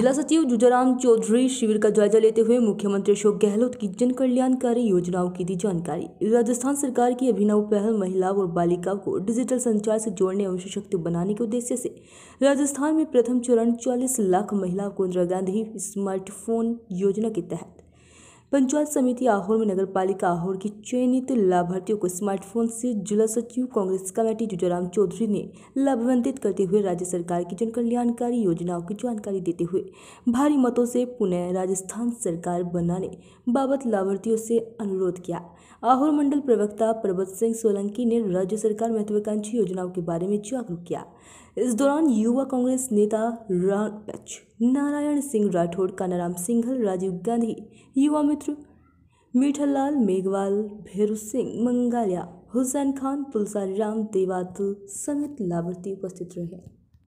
जिला सचिव जुजाराम चौधरी शिविर का जायजा लेते हुए मुख्यमंत्री अशोक गहलोत की जन कल्याणकारी योजनाओं की दी जानकारी राजस्थान सरकार की अभिनव पहल महिलाओं और बालिकाओं को डिजिटल संचार से जोड़ने और सशक्त बनाने के उद्देश्य से राजस्थान में प्रथम चरण 40 लाख महिलाओं को इंदिरा गांधी स्मार्टफोन योजना के तहत पंचायत समिति आहोर में नगर पालिका आहोर की चयनित लाभार्थियों को स्मार्टफोन से जिला सचिव कांग्रेस कमेटी जुजाराम चौधरी ने लाभान्वित करते हुए राज्य सरकार की जनकल्याणकारी योजनाओं की जानकारी देते हुए भारी मतों से पुनः राजस्थान सरकार बनाने बाबत लाभार्थियों से अनुरोध किया आहोर मंडल प्रवक्ता पर्वत सिंह सोलंकी ने राज्य सरकार महत्वाकांक्षी योजनाओं के बारे में जागरूक किया इस दौरान युवा कांग्रेस नेता रान पैच नारायण सिंह राठौड़ कानाराम सिंघल राजीव गांधी युवा मित्र मीठालाल मेघवाल भैरू सिंह मंगालिया हुसैन खान पुलसारी राम देवातुल समेत लाभार्थी उपस्थित रहे